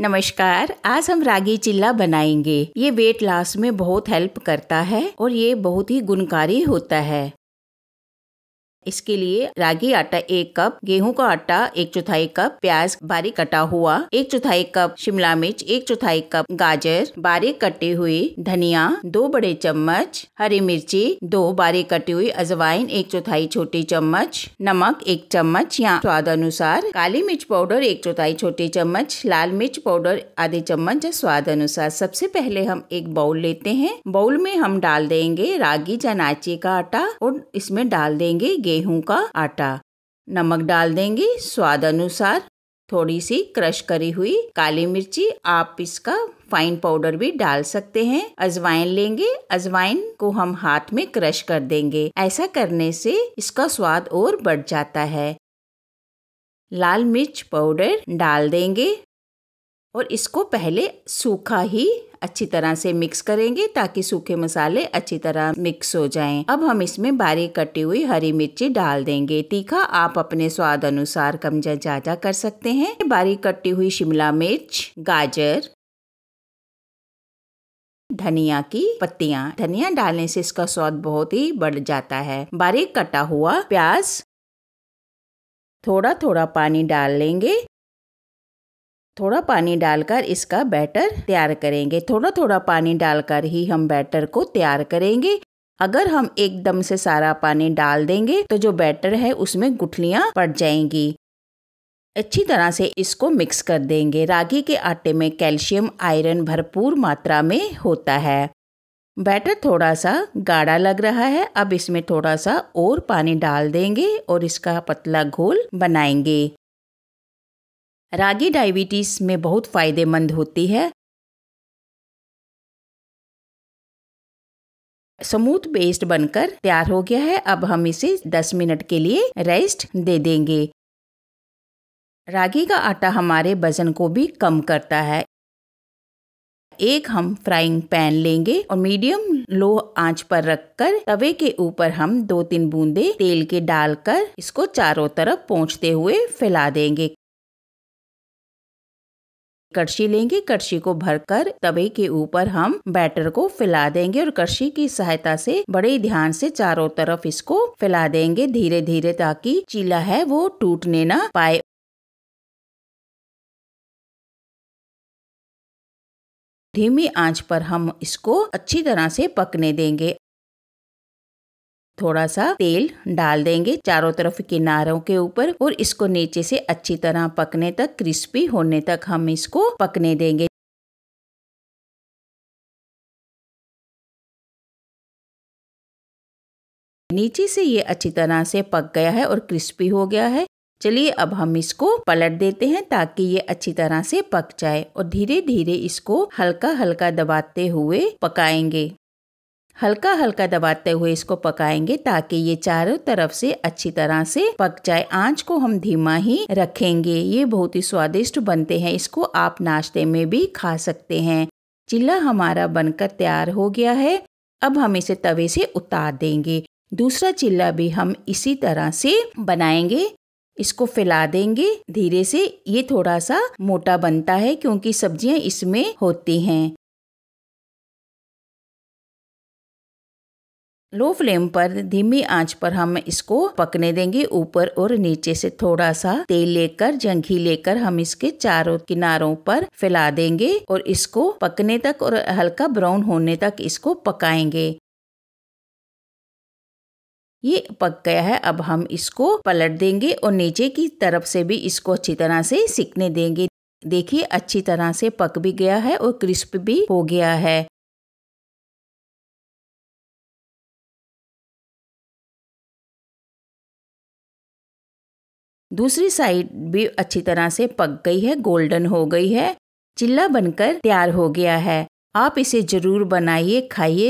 नमस्कार आज हम रागी चिल्ला बनाएंगे ये वेट लॉस में बहुत हेल्प करता है और ये बहुत ही गुणकारी होता है इसके लिए रागी आटा एक कप गेहूं का आटा एक चौथाई कप प्याज बारीक कटा हुआ एक चौथाई कप शिमला मिर्च एक चौथाई कप गाजर बारीक कटे हुए धनिया दो बड़े चम्मच हरी मिर्ची दो बारीक कटी हुई अजवाइन एक चौथाई छोटी चम्मच नमक एक चम्मच या स्वाद अनुसार काली मिर्च पाउडर एक चौथाई छोटी चम्मच लाल मिर्च पाउडर आधे चम्मच या स्वाद अनुसार सबसे पहले हम एक बाउल लेते हैं बाउल में हम डाल देंगे रागी चनाचे का आटा और इसमें डाल देंगे गेहूं गेहूं का आटा नमक डाल देंगे स्वाद अनुसार थोड़ी सी क्रश करी हुई काली मिर्ची आप इसका फाइन पाउडर भी डाल सकते हैं अजवाइन लेंगे अजवाइन को हम हाथ में क्रश कर देंगे ऐसा करने से इसका स्वाद और बढ़ जाता है लाल मिर्च पाउडर डाल देंगे और इसको पहले सूखा ही अच्छी तरह से मिक्स करेंगे ताकि सूखे मसाले अच्छी तरह मिक्स हो जाएं। अब हम इसमें बारीक कटी हुई हरी मिर्ची डाल देंगे तीखा आप अपने स्वाद अनुसार कम ज्यादा कर सकते हैं बारीक कटी हुई शिमला मिर्च गाजर धनिया की पत्तियां धनिया डालने से इसका स्वाद बहुत ही बढ़ जाता है बारीक कटा हुआ प्याज थोड़ा थोड़ा पानी डाल लेंगे थोड़ा पानी डालकर इसका बैटर तैयार करेंगे थोड़ा थोड़ा पानी डालकर ही हम बैटर को तैयार करेंगे अगर हम एकदम से सारा पानी डाल देंगे तो जो बैटर है उसमें गुठलियाँ पड़ जाएंगी अच्छी तरह से इसको मिक्स कर देंगे रागी के आटे में कैल्शियम आयरन भरपूर मात्रा में होता है बैटर थोड़ा सा गाढ़ा लग रहा है अब इसमें थोड़ा सा और पानी डाल देंगे और इसका पतला घोल बनाएंगे रागी डायबिटीज़ में बहुत फ़ायदेमंद होती है स्मूथ पेस्ट बनकर तैयार हो गया है अब हम इसे 10 मिनट के लिए रेस्ट दे देंगे रागी का आटा हमारे वजन को भी कम करता है एक हम फ्राइंग पैन लेंगे और मीडियम लो आंच पर रखकर तवे के ऊपर हम दो तीन बूंदे तेल के डालकर इसको चारों तरफ पहुँचते हुए फैला देंगे कड़छी लेंगे कड़छी को भरकर तवे के ऊपर हम बैटर को फैला देंगे और कड़छी की सहायता से बड़े ध्यान से चारों तरफ इसको फैला देंगे धीरे धीरे ताकि चीला है वो टूटने ना पाए धीमी आंच पर हम इसको अच्छी तरह से पकने देंगे थोड़ा सा तेल डाल देंगे चारों तरफ किनारों के ऊपर और इसको नीचे से अच्छी तरह पकने तक क्रिस्पी होने तक हम इसको पकने देंगे नीचे से ये अच्छी तरह से पक गया है और क्रिस्पी हो गया है चलिए अब हम इसको पलट देते हैं ताकि ये अच्छी तरह से पक जाए और धीरे धीरे इसको हल्का हल्का दबाते हुए पकाएंगे हल्का हल्का दबाते हुए इसको पकाएंगे ताकि ये चारों तरफ से अच्छी तरह से पक जाए आंच को हम धीमा ही रखेंगे ये बहुत ही स्वादिष्ट बनते हैं इसको आप नाश्ते में भी खा सकते हैं चिल्ला हमारा बनकर तैयार हो गया है अब हम इसे तवे से उतार देंगे दूसरा चिल्ला भी हम इसी तरह से बनाएंगे इसको फैला देंगे धीरे से ये थोड़ा सा मोटा बनता है क्योंकि सब्जियां इसमें होती हैं लो फ्लेम पर धीमी आंच पर हम इसको पकने देंगे ऊपर और नीचे से थोड़ा सा तेल लेकर जंघी लेकर हम इसके चारों किनारों पर फैला देंगे और इसको पकने तक और हल्का ब्राउन होने तक इसको पकाएंगे ये पक गया है अब हम इसको पलट देंगे और नीचे की तरफ से भी इसको अच्छी तरह से सिकने देंगे देखिए अच्छी तरह से पक भी गया है और क्रिस्प भी हो गया है दूसरी साइड भी अच्छी तरह से पक गई है गोल्डन हो गई है चिल्ला बनकर तैयार हो गया है आप इसे जरूर बनाइए खाइए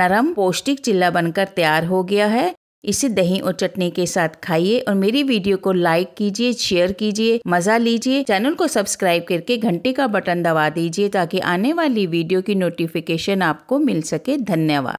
नरम पौष्टिक चिल्ला बनकर तैयार हो गया है इसे दही और चटनी के साथ खाइए और मेरी वीडियो को लाइक कीजिए शेयर कीजिए मजा लीजिए चैनल को सब्सक्राइब करके घंटे का बटन दबा दीजिए ताकि आने वाली वीडियो की नोटिफिकेशन आपको मिल सके धन्यवाद